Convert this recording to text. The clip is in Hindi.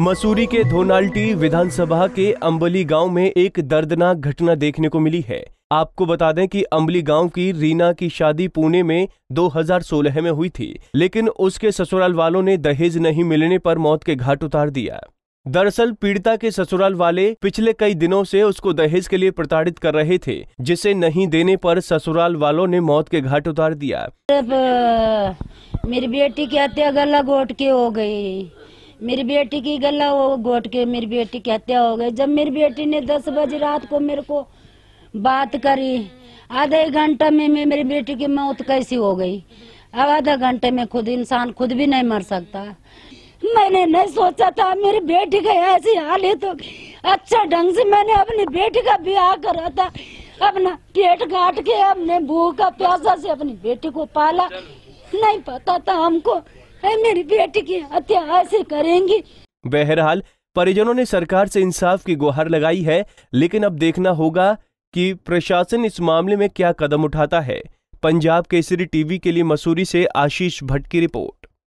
मसूरी के धोनाल्टी विधानसभा के अम्बली गांव में एक दर्दनाक घटना देखने को मिली है आपको बता दें कि अम्बली गांव की रीना की शादी पुणे में 2016 में हुई थी लेकिन उसके ससुराल वालों ने दहेज नहीं मिलने पर मौत के घाट उतार दिया दरअसल पीड़िता के ससुराल वाले पिछले कई दिनों से उसको दहेज के लिए प्रताड़ित कर रहे थे जिसे नहीं देने पर ससुराल वालों ने मौत के घाट उतार दिया मेरी बेटी की हत्या गला घोट के हो गई मेरी बेटी की गला वो घोट के मेरी बेटी की हत्या हो गई जब मेरी बेटी ने दस बजे रात को मेरे को बात करी आधे घंटा में, में मेरी बेटी की मौत कैसी हो गई अब आधा घंटे में खुद इंसान खुद भी नहीं मर सकता मैंने नहीं सोचा था मेरी बेटी का ऐसी हालत तो अच्छा ढंग से मैंने अपनी बेटी का ब्याह करा था अपना पेट काट के अपने भूखा प्यासा से अपनी बेटी को पाला नहीं पता था हमको मेरी बेटी की हत्या ऐसे करेंगी बहरहाल परिजनों ने सरकार से इंसाफ की गुहार लगाई है लेकिन अब देखना होगा कि प्रशासन इस मामले में क्या कदम उठाता है पंजाब केसरी टीवी के लिए मसूरी से आशीष भट्ट की रिपोर्ट